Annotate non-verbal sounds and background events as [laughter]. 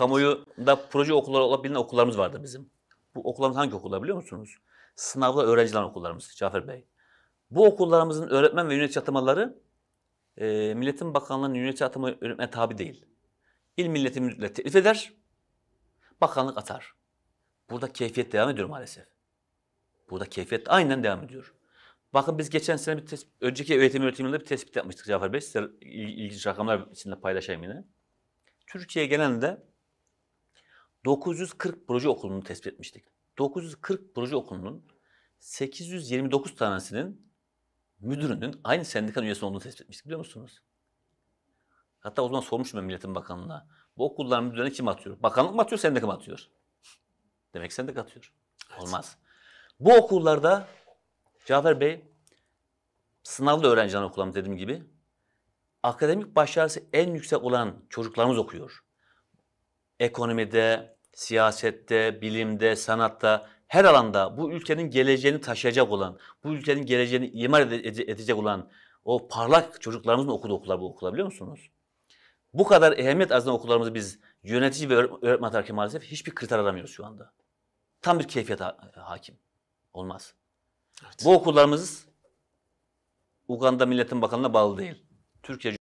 kamuoyunda proje okulları olabilen okullarımız vardı bizim. Bu okullarımız hangi okullar biliyor musunuz? Sınavda öğrenciler okullarımız Cafer Bey. Bu okullarımızın öğretmen ve yönetici atamaları e, Milletin Bakanlığı'nın yönetici atama öğretmen tabi değil. İl milleti müdürlüğü teklif eder, bakanlık atar. Burada keyfiyet devam ediyor maalesef. Burada keyfiyet aynen devam ediyor. Bakın biz geçen sene bir tespit, önceki öğretim öğretiminde bir tespit yapmıştık Cafer Bey. Size ilginç rakamlar içinde paylaşayım yine. Türkiye genelinde 940 proje okulunu tespit etmiştik. 940 proje okulunun 829 tanesinin müdürünün aynı sendikanın üyesi olduğunu tespit etmiştik biliyor musunuz? Hatta o zaman sormuştum ben Milletin Bakanlığı'na. Bu okulların müdürlerini kim atıyor? Bakanlık mı atıyor, sendika mı atıyor? [laughs] Demek sendika atıyor. Olmaz. Evet. Bu okullarda Cafer Bey sınavlı öğrenciler okulam dediğim gibi akademik başarısı en yüksek olan çocuklarımız okuyor ekonomide, siyasette, bilimde, sanatta her alanda bu ülkenin geleceğini taşıyacak olan, bu ülkenin geleceğini imar edecek olan o parlak çocuklarımızın okuduğu okullar bu okullar biliyor musunuz? Bu kadar ehemmiyet azından okullarımızı biz yönetici ve öğretmen atarken maalesef hiçbir kriter aramıyoruz şu anda. Tam bir keyfiyet ha- e, hakim. Olmaz. Evet. Bu okullarımız Uganda Milletin Bakanlığı'na bağlı değil. Türkiye